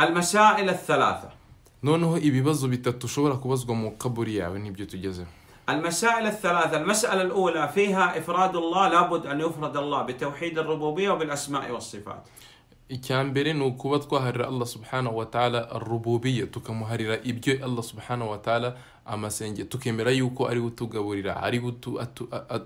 المسائل الثلاثة نونه إبي بزو بتاتو شورا كبزو مقبر يعني المشاعل الثلاثة المسألة الأولى فيها إفراد الله لابد أن يفرد الله بتوحيد الربوبية وبالأسماء والصفات إكان برين وكوبات كوهر الله سبحانه وتعالى الربوبية توكا مهرر إبجو الله سبحانه وتعالى أما سينجي توكا مرايو كو أريو تو غوريرا أريو تو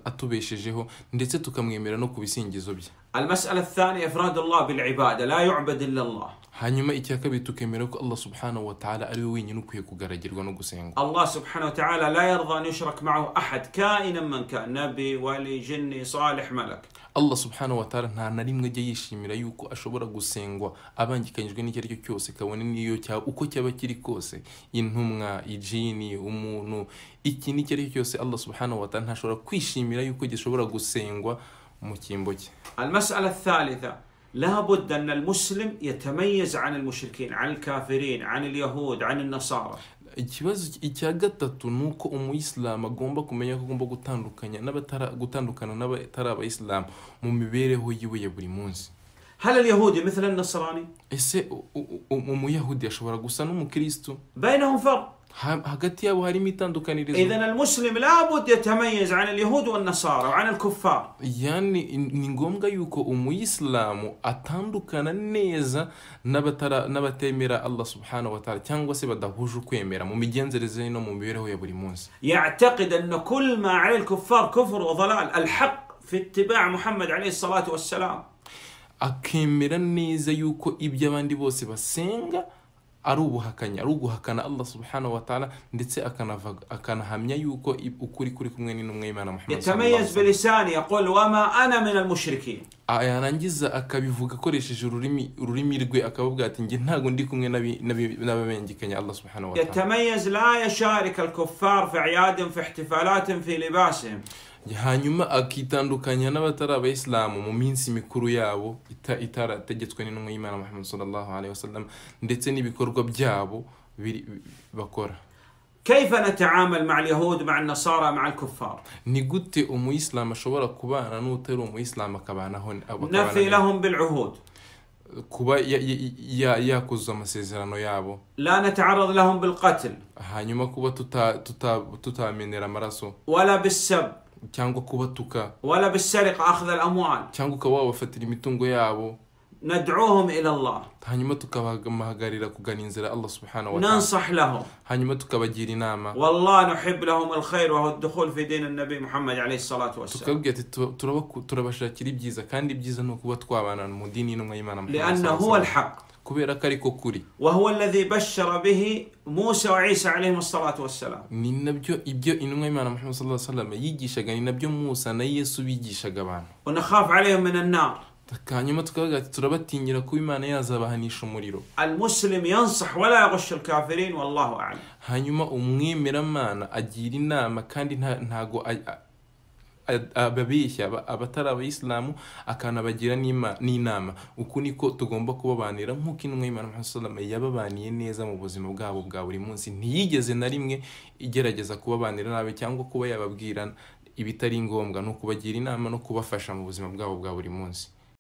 أتو بيشجيهو نديت توكا مغيمرا نوكو بسينجي زوبي المسألة الثانية إفراد الله بالعبادة لا يعبد إلا الله hanyuma icya kabiri tukemera ko allah subhanahu wa ta'ala ari we wenyine ukwiye kugaragirwa no gusenga allah subhanahu wa ta'ala la yarda an yushrak ma'ahu ahad ka'inan man kan nabi wali jinni salih malak allah subhanahu wa ta'ala nta na rimwe ajya yishimira yuko ashobora gusengwa abangikanyijwe n'icyo ari cyo cyose kabone n'iyo cya uko cyaba kiri kose intumwa ijini umuntu iki n'icyo ari cyo cyose allah subhanahu wa ta'ala ntashobora kwishimira yuko gishobora gusengwa mu cyimbo cye المسألة الثالثة لابد ان المسلم يتميز عن المشركين عن الكافرين عن اليهود عن النصارى ikibazo icya gatatu ni uko umuyisilamu agomba kumenya ko agomba gutandukanya gutandukana n'abatari abayisilamu mu mibereho yiwe ya buri munsi هل اليهودي مثل النصراني؟ ese umuyahudi ashobora gusa n'umukristo بينهم فرق هاجتيا وهاري ميتان دوكانيريز اذا المسلم لابد يتميز عن اليهود والنصارى وعن الكفار يعني نينغومغا يوكو اومويسلامو اتاندوكانا نيزا نابترا نابتيميرا الله سبحانه وتعالى تشانغو سي بداهوجو كويميرا مو ميجينزريزي نو مو ميريرو يا بوري يعتقد ان كل ما على الكفار كفر وضلال الحق في اتباع محمد عليه الصلاه والسلام akemera neza yuko ibyo abandi bose basenga ari ubuhakanya ari uguhakana Allah subhanahu wa ta'ala ndetse akanavaga akanahamya yuko ukuri kuri kumwe n'intumwa y'Imana Muhammad yatamayaz bilisani yaqul ma ana min almushrikin yarangiza akabivuga akoresheje ururimi ururimi rwe akababwira ati nge ntago ndi kumwe n'ababengekanya Allah subhanahu wa ta'ala yatamayaz la yasharik alkuffar fi i'yadin fi ihtifalatin fi libasin hanyuma akitandukanya n'abatari abayisilamu mu minsi mikuru yabo itarategetswe n'intumwa y'imana muhammad sallallahu alayhi wasallam ndetse n'ibikorwa byabo bakora كيف نتعامل مع اليهود مع النصارى مع الكفار نقول أمو إسلام شو برا كبار أنا نوتر أمو إسلام كبار هون نفي لهم بالعهود كبا يا يا يا كوزا مسيزر أنا يابو لا نتعرض لهم بالقتل هاني ما كبا تتا تتا تتا من رمراسو ولا بالسب cyangwa kubatuka wala ولا akhadha al-amwal cyangwa ukaba wabafatira imitungo yabo ندعوهم إلى الله hanyuma tukabahamagarira kugana inzira Allah subhanahu wa ta'ala ننصح لهم hanyuma tukabagira inama والله نحب لهم الخير وهو الدخول في دين النبي محمد عليه الصلاة والسلام tukabwira ati turabashakira ibyiza kandi ibyiza ni ukuba twabana mu dini n'umwe y'Imana لأنه هو الحق kubera ko ariko kuri wahuwa alladhi bashara bihi musa wa isa alayhim assalatu wassalam ni nabyo ibyo intumwa y'imana muhammad sallallahu alaihi wasallam yigishaga ni nabyo musa na yesu bigishaga abantu wa nakhafu alayhim min an-nar hanyuma tukavuga ati turabatinyira kuba imana yazabahanisha umuriro almuslim yansah wala yaghusha alkafirin wallahu a'lam hanyuma umwemeramana agira inama kandi ntago ababeshya abatari abayisilamu akanabagira n'inama uku niko tugomba kubabanira nk'uko intumwa y'imana muhammad yababaniye neza mu buzima bwabo bwa buri munsi ntiyigeze na rimwe igerageza kubabanira nabi cyangwa kuba yababwira ibitari ngombwa ni kubagira inama no kubafasha mu buzima bwabo bwa buri munsi